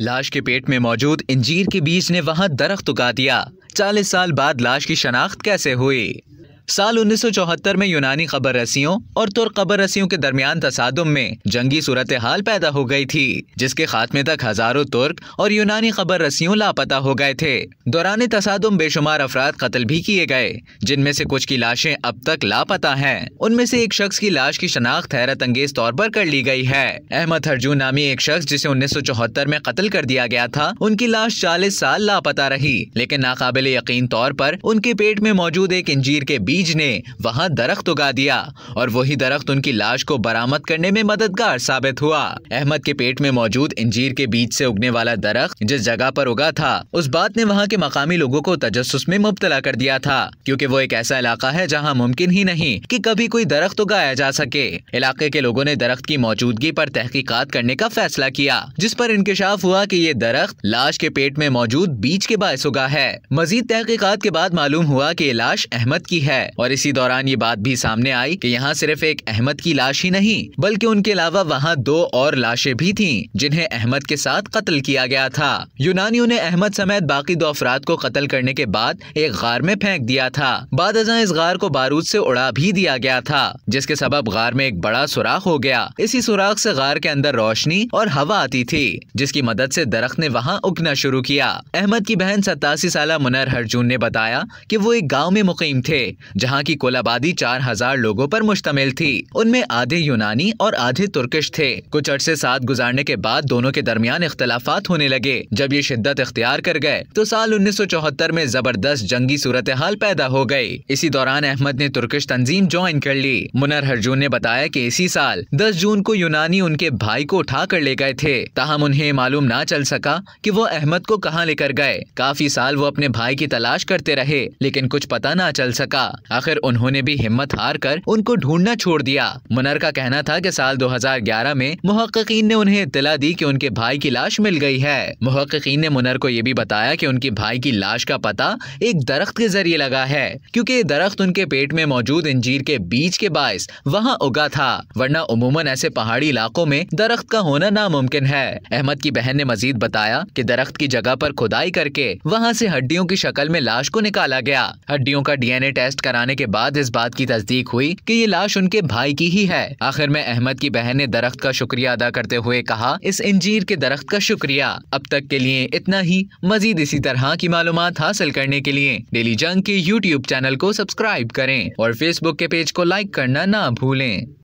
लाश के पेट में मौजूद इंजीर के बीज ने वहां दरख्त उगा दिया चालीस साल बाद लाश की शनाख्त कैसे हुई साल 1974 में यूनानी खबर रसियों और तुर्क खबर रसियों के दरमियान तसादम में जंगी सूरत हाल पैदा हो गई थी जिसके खात्मे तक हजारों तुर्क और यूनानी खबर रसियों लापता हो गए थे दौरान तसादम बेशुमार अफराद कत्ल भी किए गए जिनमें से कुछ की लाशें अब तक लापता है उनमें से एक शख्स की लाश की शनाख्त हैरत अंगेज तौर पर कर ली गई है अहमद हरजू नामी एक शख्स जिसे उन्नीस में कत्ल कर दिया गया था उनकी लाश चालीस साल लापता रही लेकिन नाकाबिल यकीन तौर पर उनके पेट में मौजूद एक इंजीर के बीच बीज ने वहां दरख्त उगा दिया और वही दरख्त उनकी लाश को बरामद करने में मददगार साबित हुआ अहमद के पेट में मौजूद इंजीर के बीज से उगने वाला दरख्त जिस जगह पर उगा था उस बात ने वहाँ के मकामी लोगों को तजस में मुबतला कर दिया था क्यूँकी वो एक ऐसा इलाका है जहाँ मुमकिन ही नहीं की कभी कोई दरख्त उगाया जा सके इलाके के लोगों ने दरख्त की मौजूदगी पर तहकीकात करने का फैसला किया जिस पर इंकशाफ हुआ की ये दरख्त लाश के पेट में मौजूद बीज के बायस उगा है मजीद तहकीकात के बाद मालूम हुआ की ये लाश अहमद की है है और इसी दौरान ये बात भी सामने आई कि यहाँ सिर्फ एक अहमद की लाश ही नहीं बल्कि उनके अलावा वहाँ दो और लाशें भी थी जिन्हें अहमद के साथ कत्ल किया गया था यूनानियों ने अहमद समेत बाकी दो अफराद को कत्ल करने के बाद एक गार में फेंक दिया था बाद इस गार को बारूद ऐसी उड़ा भी दिया गया था जिसके सबब गार में एक बड़ा सुराख हो गया इसी सुराख ऐसी गार के अंदर रोशनी और हवा आती थी जिसकी मदद ऐसी दरख्त ने वहाँ उगना शुरू किया अहमद की बहन सतासी साल मुनर हरजून ने बताया कि वो एक गांव में मुकीम थे जहाँ की कुल आबादी चार हजार लोगों पर मुश्तमिल थी उनमें आधे यूनानी और आधे तुर्किश थे कुछ अरसे साथ गुजारने के बाद दोनों के दरमियान इख्तलाफ होने लगे जब ये शिद्दत इख्तियार कर गए तो साल उन्नीस सौ चौहत्तर में जबरदस्त जंगी सूरत हाल पैदा हो गयी इसी दौरान अहमद ने तुर्किश तंजीम ज्वाइन कर ली मुनर हरजून ने बताया की इसी साल दस जून को यूनानी उनके भाई को उठा कर ले गए थे ताहम उन्हें मालूम ना चल सका कि वो अहमद को कहाँ लेकर गए काफी साल वो अपने भाई की तलाश करते रहे लेकिन कुछ पता ना चल सका आखिर उन्होंने भी हिम्मत हार कर उनको ढूंढना छोड़ दिया मुनर का कहना था कि साल 2011 में मुहक्कीन ने उन्हें इतला दी कि उनके भाई की लाश मिल गई है मुहक्कीन ने मुनर को ये भी बताया कि उनके भाई की लाश का पता एक दरख्त के जरिए लगा है क्योंकि दरख्त उनके पेट में मौजूद इंजीर के बीज के बायस वहाँ उगा था वरना उमूमन ऐसे पहाड़ी इलाकों में दरख्त का होना नामुमकिन है अहमद की बहन ने मजीद बताया की दरख्त की जगह आरोप खुदाई करके वहाँ ऐसी हड्डियों की शक्ल में लाश को निकाला गया हड्डियों का डी टेस्ट कर कराने के बाद इस बात की तस्दीक हुई कि ये लाश उनके भाई की ही है आखिर में अहमद की बहन ने दरख्त का शुक्रिया अदा करते हुए कहा इस इंजीर के दरख्त का शुक्रिया अब तक के लिए इतना ही मजीद इसी तरह की मालूम हासिल करने के लिए डेली जंग के यूट्यूब चैनल को सब्सक्राइब करें और फेसबुक के पेज को लाइक करना ना भूलें